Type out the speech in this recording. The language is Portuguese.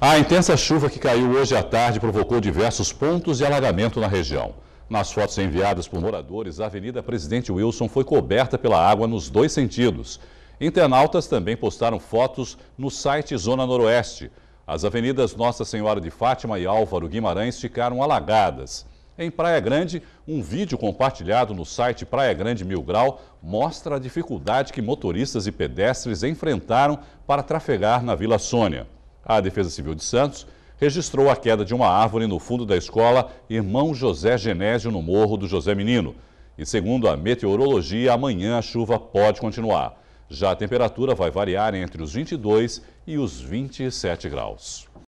A intensa chuva que caiu hoje à tarde provocou diversos pontos de alagamento na região. Nas fotos enviadas por moradores, a Avenida Presidente Wilson foi coberta pela água nos dois sentidos. Internautas também postaram fotos no site Zona Noroeste. As avenidas Nossa Senhora de Fátima e Álvaro Guimarães ficaram alagadas. Em Praia Grande, um vídeo compartilhado no site Praia Grande Mil Grau mostra a dificuldade que motoristas e pedestres enfrentaram para trafegar na Vila Sônia. A Defesa Civil de Santos registrou a queda de uma árvore no fundo da escola Irmão José Genésio, no Morro do José Menino. E segundo a meteorologia, amanhã a chuva pode continuar. Já a temperatura vai variar entre os 22 e os 27 graus.